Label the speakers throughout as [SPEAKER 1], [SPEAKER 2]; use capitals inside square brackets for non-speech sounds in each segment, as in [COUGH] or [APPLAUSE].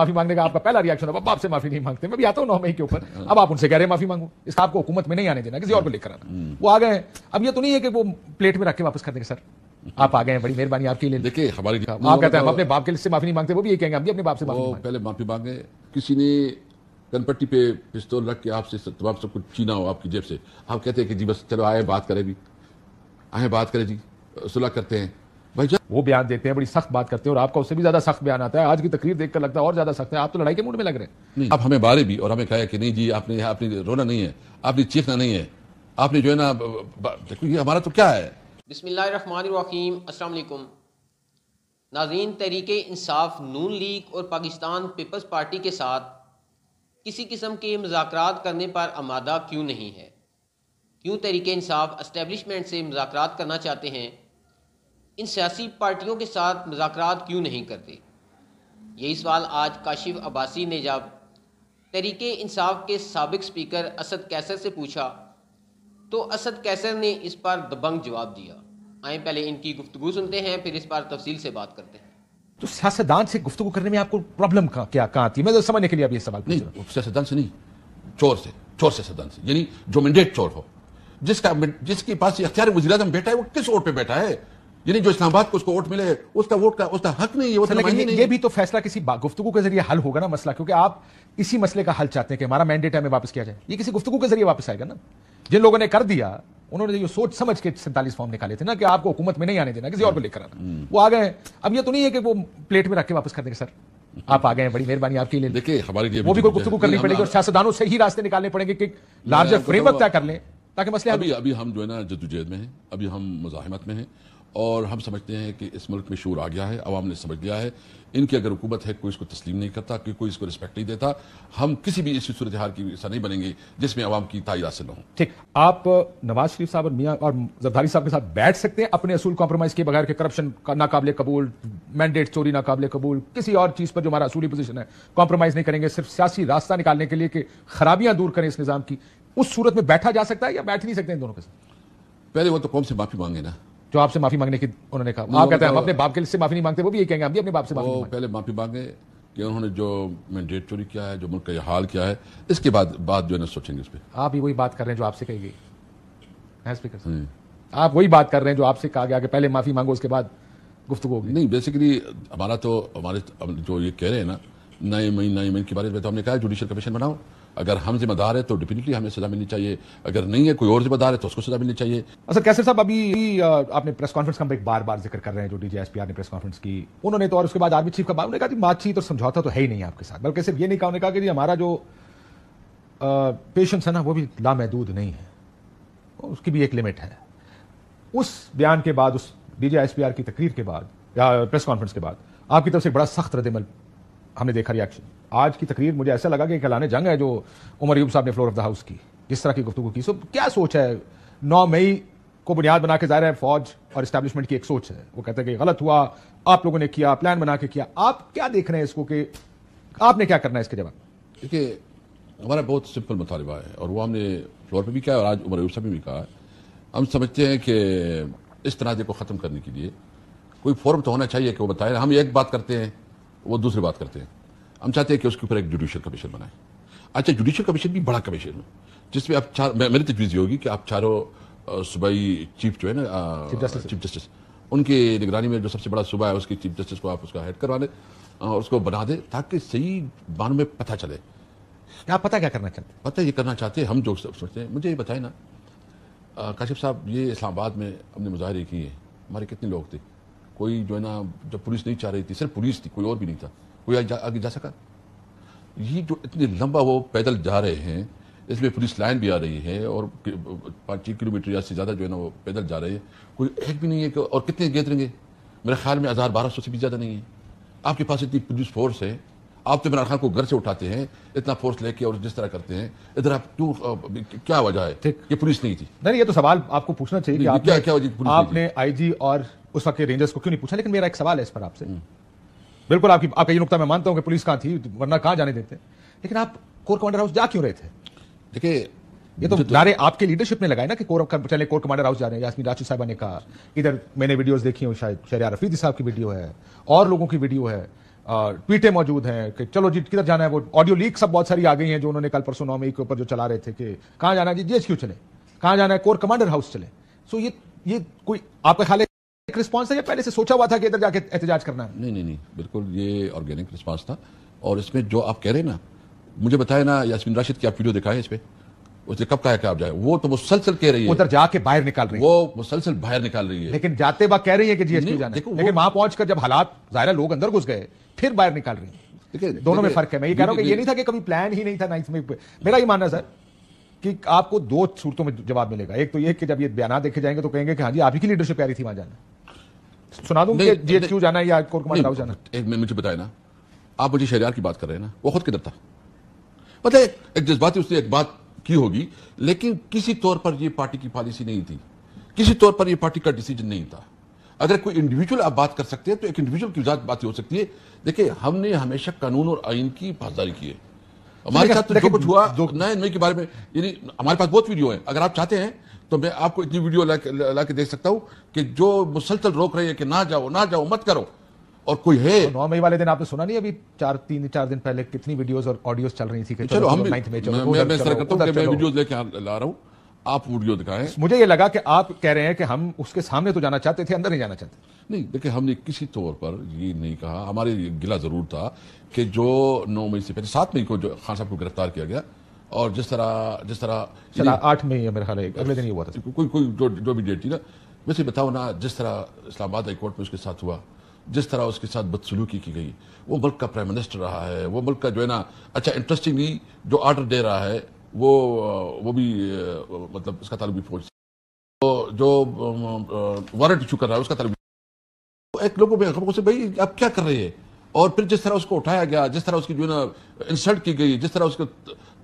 [SPEAKER 1] माफी मांगने का आपका पहला रिएक्शन होगा आपसे माफी नहीं मांगते मैं भी आता हूँ नौ मई के ऊपर अब आप उनसे कह रहे हैं माफी मांगो इसका आपको हुकूमत में नहीं आने देना किसी और को लेकर आना हम्म। वो आ गए अब ये तो नहीं है कि वो प्लेट में रख के वापस कर देंगे सर आप आ गए हैं बड़ी मेहरबानी आपके लिए देखिए हमारी आप कहते हैं हम अपने बाप के लिए माफी नहीं मांगते वो भी ये कहेंगे हम भी अपने बाप से पहले
[SPEAKER 2] माफी मांगे किसी ने कनपट्टी पे पिस्तौल रख के आपसे तमाम सब कुछ छीना हो आपकी जेब से आप कहते हैं कि जी बस चलो आए बात करें भी आए बात करें जी सुलह करते हैं भाई वो बयान देते हैं बड़ी सख्त बात करते हैं और आपका उससे भी ज्यादा सख्त बयान आता है आज की तकरीर देखकर लगता है और ज्यादा
[SPEAKER 1] सख्त है आप तो लड़ाई के मूड में लग रहे
[SPEAKER 2] हैं आप हमें बारे भी और हमें कहा कि नहीं जी आपने आपने रोना नहीं है आपने चीखना नहीं है आपने जो है ना देखो ये हमारा तो क्या है
[SPEAKER 3] बिसमीम असलकुम नाजीन तहरीक इंसाफ नून लीग और पाकिस्तान पीपल्स पार्टी के साथ किसी किस्म के मजाक करने पर आमादा क्यों नहीं है क्यों तहरीक इंसाफ एस्टेब्लिशमेंट से मजाक करना चाहते हैं इन सियासी पार्टियों के साथ मुजाकर क्यों नहीं करते यही सवाल आज काशिफ अब्बासी ने जब तहरीक इंसाफ के सबक स्पीकर असद कैसर से पूछा तो असद कैसर ने इस पर दबंग जवाब दिया आए पहले इनकी गुफ्तु सुनते हैं फिर इस पर तफसील से बात करते हैं
[SPEAKER 1] तो सियासतदान से गुफ्तु करने में आपको प्रॉब्लम का
[SPEAKER 2] क्या कहा थी मैं तो समझने के लिए आप ये सवाल नहीं सियासतदान से नहीं चोर से चोर से सदन से यानी जो मैंडेट चोर हो जिसका जिसके पास अख्तियार वजी बैठा है वो किस और पे बैठा है जो इस्लामाबाद को उसको वोट मिले उसका वोट का उसका हक नहीं है तो लेकिन नहीं ये भी तो फैसला किसी गुफ्तु के जरिए
[SPEAKER 1] हल होगा ना मसला क्योंकि आप इसी मसले का हल चाहते हैं कि हमारा मैंडेट हमें वापस किया जाए ये किसी गुफ्तु के जरिए वापस आएगा ना जिन लोगों ने कर दिया उन्होंने ये सोच समझ के सैंतालीस फॉर्म निकाले थे ना कि आपको हुकूमत में नहीं आने देना किसी और को लेकर आना हम्म। वो आ गए अब यह तो नहीं है कि वो प्लेट में रख के वापस कर देंगे सर आप आ गए बड़ी मेहरबानी आपके लिए देखिए हमारे लिए वो भी कोई गुफ्तु करनी पड़ेगी और सियासदानों से ही रास्ते निकालने पड़ेंगे कि लार्जर फ्रेमवर्क तो तय कर लें
[SPEAKER 2] ताकि मसले अभी अभी हम जो है ना जदोजहद में हैं अभी हम मुजाहमत में हैं और हम समझते हैं कि इस मुल्क में शोर आ गया है आवाम ने समझ लिया है इनकी अगर हुकूमत है कोई इसको तस्लीम नहीं करता कि कोई इसको रिस्पेक्ट नहीं देता हम किसी भी ऐसी सूरत हाल की ऐसा नहीं बनेंगे जिसमें आवाम की ताई हासिल हो
[SPEAKER 1] ठीक आप नवाज शरीफ साहब और मियाँ और जरदारी साहब के साथ बैठ सकते हैं अपने असूल कॉम्प्रोमाइज के बगैर के करप्शन का नाकबले कबूल मैंडेट चोरी नाकबले कबूल किसी और चीज़ पर जो हमारा असूली पोजिशन है कॉम्प्रोमाइज़ नहीं करेंगे सिर्फ सियासी रास्ता निकालने के लिए कि खराबियां दूर करें इस निज़ाम की उस सूरत में बैठा जा सकता है या बैठ नहीं सकते हैं दोनों के साथ
[SPEAKER 2] पहले वो तो कौन से माफ़ी मांगे ना जो आपसे माफी मांगने की उन्होंने कहा आप कहते हैं हम अपने
[SPEAKER 1] बाप के से माफी नहीं मांगते वो भी ये कहेंगे हम भी अपने बाप से माफी
[SPEAKER 2] पहले माफी मांगे कि उन्होंने जो मैंडेट चोरी किया है जो मुल्क का हाल किया है इसके बाद बात जो है ना सोचेंगे इस पर आप ही वही बात कर रहे हैं जो आपसे कही गई है स्पीकर हम्म। आप वही बात कर रहे हैं जो आपसे कहा गया कि पहले माफी मांगो उसके बाद गुफ्तु होगी नहीं बेसिकली हमारा तो हमारे जो ये कह रहे हैं ना नए मई नए मई के बारे में तो हमने कहा जुडिशल कमीशन बनाओ अगर हम जिम्मेदार है तो डेफिनेटली हमें सजा मिलनी चाहिए अगर नहीं है कोई और जिम्मेदार है तो उसको सजा मिलनी चाहिए असर अच्छा, कैसे साहब अभी आपने प्रेस कॉन्फ्रेंस का हम एक बार
[SPEAKER 1] बार जिक्र कर रहे हैं जो डीजीएसपीआर ने प्रेस कॉन्फ्रेंस की उन्होंने तो और उसके बाद आर्मी चीफ का उन्होंने कहा कि बातचीत और समझौता तो है ही नहीं आपके साथ बल्कि सिर्फ ये नहीं कहा उन्होंने कहा कि हमारा जो पेशेंस है ना वो भी लामहदूद नहीं है उसकी भी एक लिमिट है उस बयान के बाद उस डीजीएसपीआर की तकरीर के बाद या प्रेस कॉन्फ्रेंस के बाद आपकी तरफ से बड़ा सख्त रद्दमल हमने देखा रिएक्शन आज की तकरीर मुझे ऐसा लगा कि कहलाने जंग है जो उमर यूब साहब ने फ्लोर ऑफ द हाउस की जिस तरह की गुफ्तु की सो क्या सोच है नौ मई को बुनियाद बना के जा रहे है फौज और इस्टेब्लिशमेंट की एक सोच है वो कहते हैं कि गलत हुआ आप लोगों ने किया प्लान बना के किया आप क्या देख रहे हैं इसको कि
[SPEAKER 2] आपने क्या करना है इसके जवाब देखिए हमारा बहुत सिंपल मुतालबा है और वो हमने फ्लोर पर भी किया और आज उमर यूब साहब ने भी कहा हम समझते हैं कि इस तनाजे को ख़त्म करने के लिए कोई फोरम तो होना चाहिए कि वो बताए हम एक बात करते हैं वो दूसरी बात करते हैं हम चाहते हैं कि उसके ऊपर एक जुडिशियल कमीशन बनाए अच्छा जुडिशियल कमीशन भी बड़ा कमीशन है जिसमें आप चार मेरी तजवीज़ ये होगी कि आप चारों सूबाई चीफ जो है ना चीफ जस्टिस उनकी निगरानी में जो सबसे बड़ा सूबा है उसकी चीफ जस्टिस को आप उसका हेड करवा दें और उसको बना दें ताकि सही बानों में पता चले आप पता क्या करना चाहते हैं पता ये करना चाहते हैं हम जो सोचते हैं मुझे ये बताए ना काशिफ साहब ये इस्लामाबाद में हमने मुजाहरे किए हमारे कितने लोग थे कोई जो है ना जब पुलिस नहीं चाह रही थी सिर्फ पुलिस थी कोई और भी नहीं था कोई आगे जा, आगे जा सका ये जो इतने लंबा वो पैदल जा रहे हैं इसमें पुलिस लाइन भी आ रही है और पाँच छः किलोमीटर या से ज़्यादा जो है ना वो पैदल जा रहे हैं कोई एक भी नहीं है और कितने गेतरेंगे मेरे ख्याल में हज़ार बारह सौ से भी ज़्यादा नहीं है आपके पास इतनी पुलिस फोर्स है आप तो इमरान खान को घर से उठाते हैं इतना फोर्स लेके और जिस तरह करते हैं इधर आप क्यों क्या वजह है ये पुलिस नहीं थी नहीं ये तो सवाल आपको पूछना चाहिए कि आपने, क्या क्या आपने आईजी और उस
[SPEAKER 1] वक्त रेंजर्स को क्यों नहीं पूछा लेकिन मेरा एक सवाल है इस पर आपसे बिल्कुल आपकी आपका ये नुकता मैं मानता हूँ कि पुलिस कहाँ थी वरना कहाँ जाने देते लेकिन आप कोर कमांडर हाउस जा क्यों रहे थे देखिए ये तो, तो- नारे आपके लीडरशिप ने लगाए ना कि कोर चले कोर कमांडर हाउस जा रहे हैं यासमी राजू साहबा ने कहा इधर मैंने वीडियोस देखी हूँ शायद शरियार रफीदी साहब की वीडियो है और लोगों की वीडियो है ट्वीटें मौजूद हैं कि चलो जी किधर जाना है वो ऑडियो लीक सब बहुत सारी आ गई हैं जो उन्होंने कल परसों नौ मई के ऊपर जो चला रहे थे कि कहाँ जाना है जी क्यों चले कहाँ जाना है कोर कमांडर हाउस चले सो ये ये कोई आपका ख्याल एक रिस्पांस था
[SPEAKER 2] या पहले से सोचा हुआ था कि इधर जाके एहतजाज करना है नहीं नहीं नहीं बिल्कुल ये ऑर्गेनिक रिस्पांस था और इसमें जो आप कह रहे हैं ना मुझे बताया ना यासमिन राशिद की आप वीडियो दिखाए इस पर उसने कब कहा कि आप जाए वो तो मुसलसल कह रही है उधर जाके बाहर निकाल रही है वो मुसलसल बाहर निकाल रही है लेकिन जाते वक्त कह रही है कि
[SPEAKER 1] जीएसटी जाना लेकिन वहां पहुंचकर जब हालात जाहिर लोग अंदर घुस गए फिर बाहर निकाल रही है देखिए दोनों में फर्क है मैं ये कह रहा हूँ ये नहीं था कि कभी प्लान ही नहीं था ना इसमें मेरा ये मानना सर कि आपको दो सूरतों में जवाब मिलेगा एक तो ये कि जब ये बयान देखे जाएंगे तो कहेंगे कि हाँ जी आप ही की लीडरशिप प्यारी थी वहां जाना
[SPEAKER 2] सुना दूं कि जीएचक्यू जाना या कोर कमांड राव जाना एक मिनट मुझे बताए ना आप मुझे शहरियार की बात कर रहे हैं ना वो खुद किधर था मतलब एक जज्बाती उसने एक बात की होगी लेकिन किसी तौर पर ये पार्टी की पॉलिसी नहीं थी किसी तौर पर ये पार्टी का डिसीजन नहीं था अगर कोई इंडिविजुअल आप बात कर सकते हैं तो एक इंडिविजुअल की बात हो सकती है देखिए हमने हमेशा कानून और आइन की पासदारी की है हमारे साथ तो जो कुछ हुआ नए के बारे में यानी हमारे पास बहुत वीडियो है अगर आप चाहते हैं तो मैं आपको इतनी वीडियो ला ला के देख सकता हूँ कि जो मुसलसल रोक रही है कि ना जाओ ना जाओ मत करो और कोई है तो नौ मई वाले दिन आपने सुना नहीं अभी चार तीन चार दिन
[SPEAKER 1] पहले कितनी वीडियोस और ऑडियोस चल रही थी कि चलो तो चलो हम मैं वीडियोस
[SPEAKER 2] लेके ला रहा हूं आप वीडियो दिखाएं मुझे ये लगा कि आप कह रहे हैं कि हम उसके सामने तो जाना चाहते थे अंदर नहीं जाना चाहते नहीं देखिए हमने किसी तौर पर ये नहीं कहा हमारे गिला जरूर था कि जो नौ मई से पहले सात मई को जो खान साहब को गिरफ्तार किया गया और जिस तरह जिस तरह आठ मई मेरे ख्याल अगले दिन ये हुआ था कोई कोई जो जो भी डेट थी ना वैसे बताओ ना जिस तरह इस्लामाबाद हाईकोर्ट में उसके साथ हुआ जिस तरह उसके साथ बदसलूकी की गई वो मुल्क का प्राइम मिनिस्टर रहा है वो मुल्क का जो है ना अच्छा इंटरेस्टिंगली जो आर्डर दे रहा है वो वो भी मतलब उसका तालुक भी फौज तो जो वारंट इशू कर रहा है उसका तालुक तो एक लोगों में खबरों से भाई आप क्या कर रहे हैं और फिर जिस तरह उसको उठाया गया जिस तरह उसकी जो ना इंसल्ट की गई जिस तरह उसको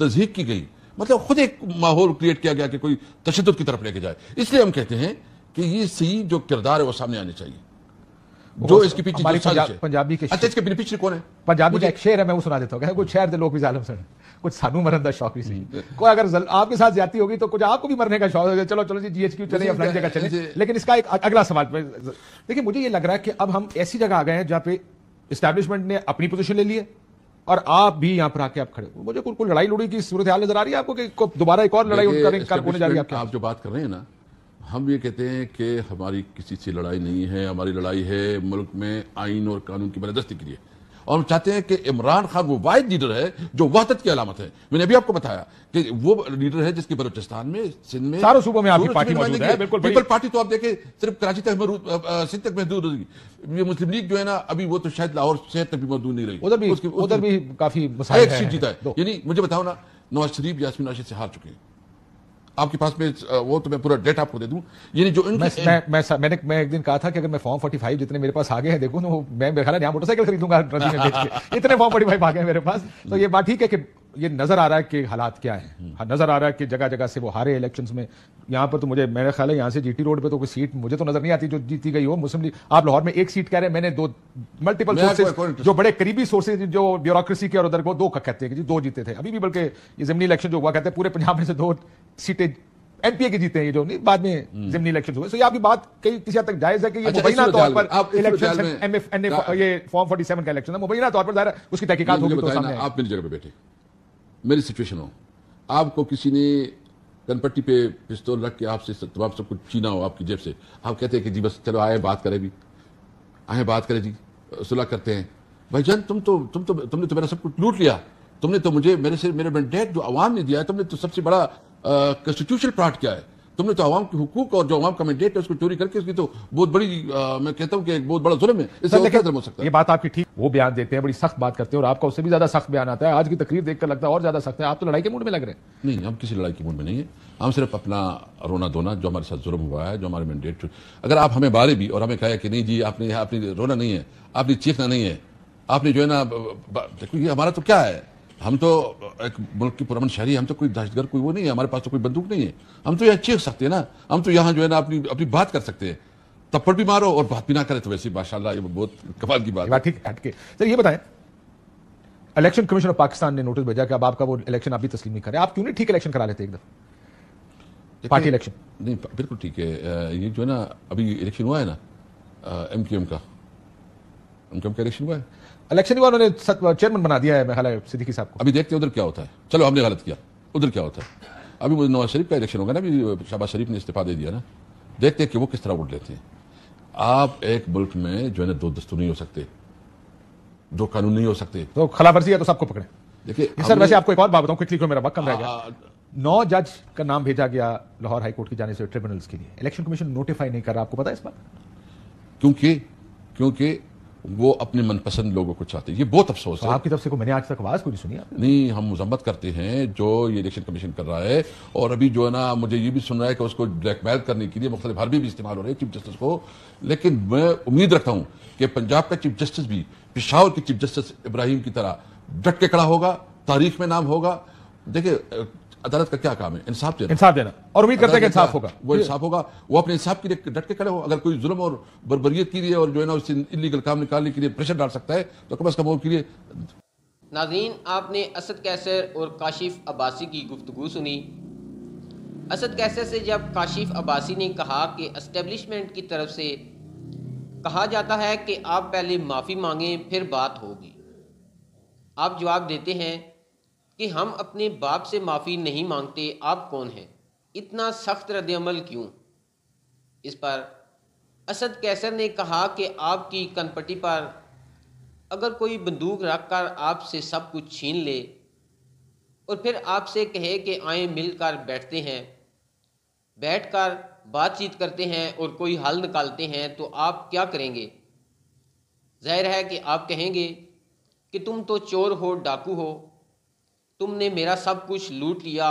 [SPEAKER 2] तजहीक की गई मतलब खुद एक माहौल क्रिएट किया गया कि कोई तशद की तरफ लेके जाए इसलिए हम कहते हैं कि ये सही जो किरदार है वो सामने आने चाहिए जो इसके पीछे
[SPEAKER 1] पंजाबी के अच्छा इसके पीछे कौन है पंजाबी का एक शेर है मैं वो सुना देता हूँ कुछ शहर के लोग भी जालम सर कुछ सानू मरण का शौक भी सही हम्म। कोई अगर आपके साथ ज्यादा होगी तो कुछ आपको भी मरने का शौक चलो चलो जी जीएचक्यू चले अपना जगह चले लेकिन इसका एक अगला सवाल देखिए मुझे ये लग रहा है कि अब हम ऐसी जगह आ गए हैं जहाँ पे इस्टेब्लिशमेंट ने अपनी पोजीशन ले ली है और
[SPEAKER 2] आप भी यहां पर आके आप खड़े
[SPEAKER 1] हो मुझे कोई लड़ाई लड़ी की सूरत हाल नजर आ रही है आपको कि दोबारा एक और लड़ाई होने जा रही है
[SPEAKER 2] आप जो बात कर रहे हैं ना हम ये कहते हैं कि हमारी किसी से लड़ाई नहीं है हमारी लड़ाई है मुल्क में आइन और कानून की बरदस्ती के लिए और हम चाहते हैं कि इमरान खान वो वाद लीडर है जो वहदत की अलामत है मैंने अभी आपको बताया कि वो लीडर है जिसकी बलोचिस्तान में सिंध में सारे सूबों में आपकी पार्टी मौजूद है बिल्कुल पीपल पार्टी तो आप देखें सिर्फ कराची तक सिंध तक महदूद होगी ये मुस्लिम लीग जो है ना अभी वो तो शायद लाहौर शहर तक भी महदूद नहीं रही उधर भी उधर भी काफी एक सीट जीता है यानी मुझे बताओ ना नवाज शरीफ यासमिन राशिद से हार चुके हैं आपके पास में वो तो मैं पूरा डेटा आपको दे दूं यानी जो मैं, मैं, मैं, मैंने मैं एक दिन कहा था कि अगर मैं फॉर्म
[SPEAKER 1] 45 जितने मेरे पास आगे हैं देखो ना मैं मेरे ख्याल यहाँ मोटरसाइकिल खरीदूंगा [LAUGHS] इतने फॉर्म 45 आगे हैं मेरे पास तो ये बात ठीक है कि ये नजर आ रहा है कि हालात क्या है हम्म। हाँ, नजर आ रहा है कि जगह जगह से वो हारे इलेक्शन में यहाँ पर तो मुझे मेरा ख्याल है यहाँ से जीटी रोड पे तो कोई सीट मुझे तो नजर नहीं आती जो जीती गई हो मुस्लिम लीग आप लाहौर में एक सीट कह रहे हैं मैंने दो मल्टीपल सोर्सेज जो बड़े करीबी सोर्सेज जो ब्यूरोक्रेसी के और उधर को दो कहते हैं कि जी दो जीते थे अभी भी बल्कि ये जमनी इलेक्शन जो हुआ कहते हैं पूरे पंजाब में से दो सीटें एनपीए के जीते हैं ये जो नहीं बाद में हम्म। जमनी इलेक्शन हुए सो ये आपकी बात कई किसी तक जायज है कि ये अच्छा, मुबैना तौर पर इलेक्शन एमएफएनए हाँ। ये फॉर्म 47 का इलेक्शन है मुबैना तौर पर उसकी तहकीकत होगी तो
[SPEAKER 2] आप मेरी जगह पे बैठे मेरी सिचुएशन हो आपको किसी ने कनपट्टी पे पिस्तौल रख के आपसे तमाम सब कुछ छीना हो आपकी जेब से आप कहते हैं कि जी बस चलो आए बात करें भी आए बात करें जी सुलह करते हैं भाई जान तुम तो तुम तो तुमने तो मेरा सब कुछ लूट लिया तुमने तो मुझे मेरे से मेरे डेट जो आवाम ने दिया है तुमने तो सबसे बड़ा कॉन्स्टिट्यूशन पार्ट किया है तुमने तो आवाम के हकूक और जो अवाम का मैंडेट है उसको चोरी करके उसकी तो बहुत बड़ी आ, मैं कहता हूँ कि एक बहुत बड़ा जुर्म है इससे हो सकता है ये बात आपकी ठीक वो बयान देते हैं बड़ी सख्त बात करते हैं और आपका उससे भी ज्यादा सख्त
[SPEAKER 1] बयान आता है आज की तकरीर देखकर लगता है और ज्यादा सख्त है आप तो लड़ाई के मूड में लग रहे हैं
[SPEAKER 2] नहीं हम किसी लड़ाई के मूड में नहीं है हम सिर्फ अपना रोना धोना जो हमारे साथ जुर्म हुआ है जो हमारे मैंडेट अगर आप हमें बारे भी और हमें कहा कि नहीं जी आपने आपने रोना नहीं है आपने चीखना नहीं है आपने जो है ना हमारा तो क्या है हम तो एक मुल्क की पुरमन शहरी हम तो कोई दहशतगर्द कोई वो नहीं है हमारे पास तो कोई बंदूक नहीं है हम तो यहाँ चीख सकते हैं ना हम तो यहाँ जो है ना अपनी अपनी बात कर सकते हैं थप्पड़ भी मारो और बात भी ना करे तो वैसे माशाला ये बहुत कमाल की बात ठीक हटके सर ये बताएं इलेक्शन
[SPEAKER 1] कमीशन ऑफ पाकिस्तान ने नोटिस भेजा कि अब आपका वो इलेक्शन आप भी तस्लीम नहीं करें आप क्यों नहीं ठीक इलेक्शन करा लेते एकदम
[SPEAKER 2] पार्टी इलेक्शन नहीं बिल्कुल ठीक है ये जो है ना अभी इलेक्शन हुआ है ना एम क्यू एम का एम क्यू एम का इलेक्शन हुआ है इलेक्शन के बाद उन्होंने चेयरमैन बना दिया है मेघालय सिद्दीकी साहब को अभी देखते हैं उधर क्या होता है चलो हमने गलत किया उधर क्या होता है अभी मुझे नवाज शरीफ का इलेक्शन होगा ना अभी शहबाज शरीफ ने इस्तीफा दे दिया ना देखते हैं कि वो किस तरह वोट लेते हैं आप एक मुल्क में जो है ना दो दस्तूर नहीं हो सकते दो कानून नहीं हो सकते तो खिलाफवर्जी है तो सबको पकड़े देखिए सर वैसे
[SPEAKER 1] आपको एक और बात बताऊं क्विकली को मेरा वक्त कम रह गया हाँ, हाँ। नौ जज का नाम भेजा गया लाहौर हाईकोर्ट की जाने से ट्रिब्यूनल्स के लिए इलेक्शन कमीशन नोटिफाई नहीं कर रहा आपको पता है इस बात
[SPEAKER 2] क्योंकि क्योंकि वो अपने मनपसंद लोगों को चाहते हैं ये बहुत अफसोस तो है आपकी तरफ से को मैंने आज तक आवाज़ को नहीं सुनी आपने? नहीं हम मुजम्मत करते हैं जो ये इलेक्शन कमीशन कर रहा है और अभी जो है ना मुझे ये भी सुन रहा है कि उसको ब्लैकमेल करने के लिए मुख्तलिफ हरबे भी इस्तेमाल हो रहे हैं चीफ जस्टिस को लेकिन मैं उम्मीद रखता हूँ कि पंजाब का चीफ जस्टिस भी पिशावर के चीफ जस्टिस इब्राहिम की तरह डट के खड़ा होगा तारीख में नाम होगा देखिए अदालत का क्या काम है इंसाफ देना इंसाफ देना और उम्मीद करते हैं इंसाफ होगा वो इंसाफ होगा वो अपने इंसाफ के लिए डट के खड़े हो अगर कोई जुल्म और बरबरीत की लिए और जो है ना उससे इलीगल काम निकालने के लिए प्रेशर डाल सकता है तो कम अज कम उसके लिए
[SPEAKER 3] नाजीन आपने असद कैसर और काशिफ अब्बासी की गुफ्तु सुनी असद कैसर से जब काशिफ अब्बासी ने कहा कि एस्टेब्लिशमेंट की तरफ से कहा जाता है कि आप पहले माफ़ी मांगें फिर बात होगी आप जवाब देते हैं कि हम अपने बाप से माफ़ी नहीं मांगते आप कौन हैं इतना सख्त रद्दमल क्यों इस पर असद कैसर ने कहा कि आपकी कनपट्टी पर अगर कोई बंदूक रख कर आपसे सब कुछ छीन ले और फिर आपसे कहे कि आए मिलकर बैठते हैं बैठकर बातचीत करते हैं और कोई हल निकालते हैं तो आप क्या करेंगे जाहिर है कि आप कहेंगे कि तुम तो चोर हो डाकू हो तुमने मेरा सब कुछ लूट लिया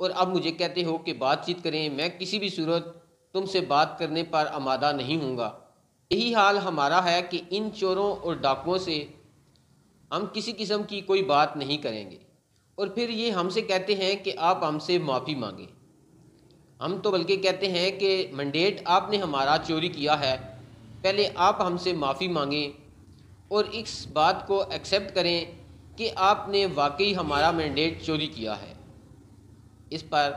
[SPEAKER 3] और अब मुझे कहते हो कि बातचीत करें मैं किसी भी सूरत तुमसे बात करने पर आमादा नहीं हूँगा यही हाल हमारा है कि इन चोरों और डाकुओं से हम किसी किस्म की कोई बात नहीं करेंगे और फिर ये हमसे कहते हैं कि आप हमसे माफ़ी मांगें हम तो बल्कि कहते हैं कि मंडेट आपने हमारा चोरी किया है पहले आप हमसे माफ़ी मांगें और इस बात को एक्सेप्ट करें कि आपने वाकई हमारा मैंडेट चोरी किया है इस पर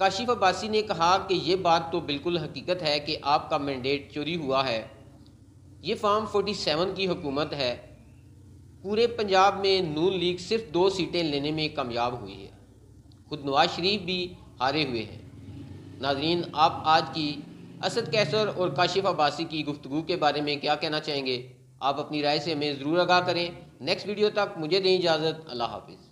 [SPEAKER 3] काशिफ अब्बासी ने कहा कि ये बात तो बिल्कुल हकीकत है कि आपका मैंडेट चोरी हुआ है ये फॉर्म फोर्टी सेवन की हुकूमत है पूरे पंजाब में नून लीग सिर्फ दो सीटें लेने में कामयाब हुई है खुद नवाज शरीफ भी हारे हुए हैं नाजरीन आप आज की असद कैसर और काशिफ अब्बासी की गुफ्तु के बारे में क्या कहना चाहेंगे आप अपनी राय से हमें ज़रूर आगाह करें नेक्स्ट वीडियो तक मुझे दें इजाज़त अल्लाह हाफिज़